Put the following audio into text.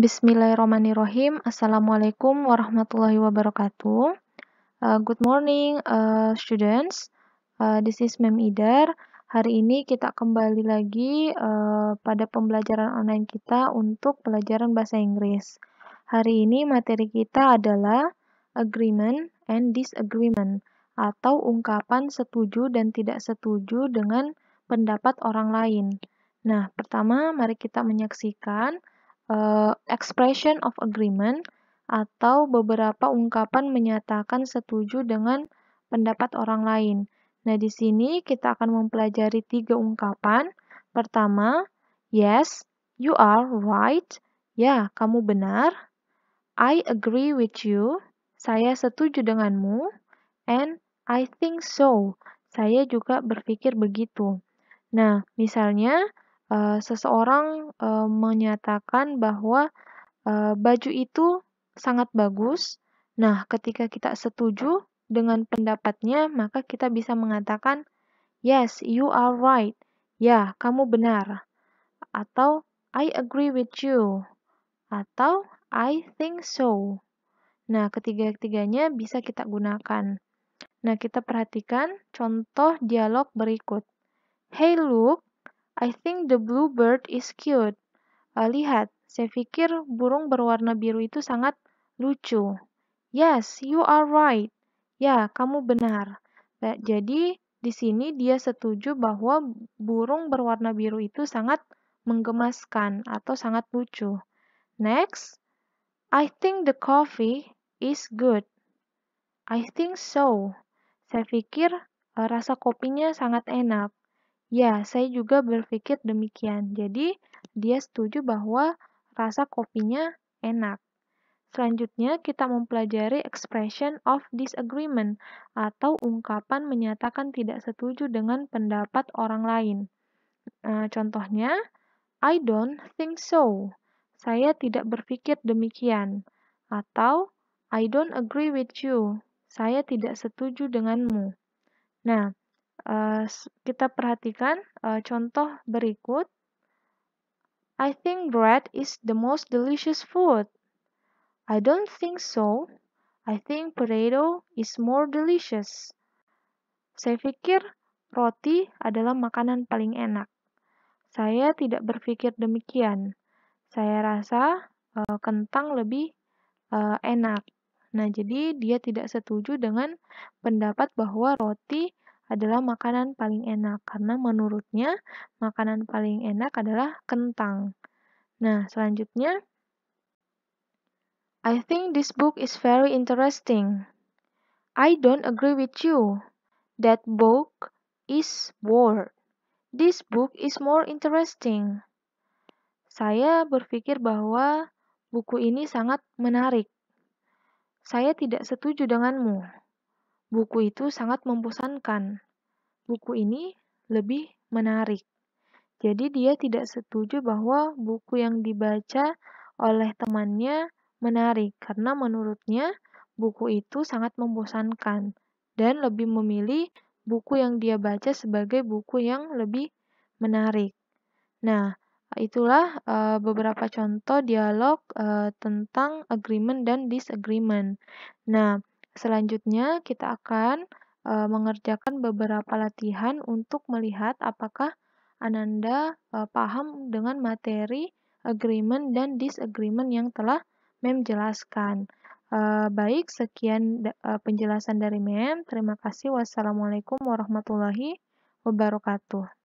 Bismillahirrahmanirrahim. Assalamualaikum warahmatullahi wabarakatuh. Uh, good morning, uh, students. Uh, this is Mem Idar. Hari ini kita kembali lagi uh, pada pembelajaran online kita untuk pelajaran bahasa Inggris. Hari ini materi kita adalah agreement and disagreement atau ungkapan setuju dan tidak setuju dengan pendapat orang lain. Nah, pertama mari kita menyaksikan uh, expression of agreement atau beberapa ungkapan menyatakan setuju dengan pendapat orang lain. Nah, di sini kita akan mempelajari tiga ungkapan. Pertama, yes, you are right. Ya, kamu benar. I agree with you. Saya setuju denganmu. And I think so. Saya juga berpikir begitu. Nah, misalnya, Eh, seseorang uh, menyatakan bahwa uh, baju itu sangat bagus. Nah, ketika kita setuju dengan pendapatnya, maka kita bisa mengatakan, "Yes, you are right." Ya, kamu benar. Atau I agree with you. Atau I think so. Nah, ketiga-tiganya bisa kita gunakan. Nah, kita perhatikan contoh dialog berikut. Hey, look, I think the blue bird is cute. Uh, lihat, saya pikir burung berwarna biru itu sangat lucu. Yes, you are right. Ya, kamu benar. jadi, di sini dia setuju bahwa burung berwarna biru itu sangat menggemaskan atau sangat lucu. Next, I think the coffee is good. I think so. Saya pikir uh, rasa kopinya sangat enak. Ya, saya juga berpikir demikian. Jadi, dia setuju bahwa rasa kopinya enak. Selanjutnya, kita mempelajari expression of disagreement atau ungkapan menyatakan tidak setuju dengan pendapat orang lain. Nah, contohnya, I don't think so. Saya tidak berpikir demikian. Atau, I don't agree with you. Saya tidak setuju denganmu. Nah, Eh, kita perhatikan uh, contoh berikut. I think bread is the most delicious food. I don't think so. I think potato is more delicious. Saya pikir roti adalah makanan paling enak. Saya tidak berpikir demikian. Saya rasa uh, kentang lebih uh, enak. Nah, jadi dia tidak setuju dengan pendapat bahwa roti adalah makanan paling enak karena menurutnya makanan paling enak adalah kentang. Nah, selanjutnya I think this book is very interesting. I don't agree with you. That book is bored. This book is more interesting. Saya berpikir bahwa buku ini sangat menarik. Saya tidak setuju denganmu. Buku itu sangat membosankan. Buku ini lebih menarik. Jadi dia tidak setuju bahwa buku yang dibaca oleh temannya menarik karena menurutnya buku itu sangat membosankan dan lebih memilih buku yang dia baca sebagai buku yang lebih menarik. Nah, itulah uh, beberapa contoh dialog uh, tentang agreement dan disagreement. Nah, Selanjutnya, kita akan e, mengerjakan beberapa latihan untuk melihat apakah Ananda e, paham dengan materi agreement dan disagreement yang telah Mem jelaskan. E, baik, sekian e, penjelasan dari Mem. Terima kasih. Wassalamualaikum warahmatullahi wabarakatuh.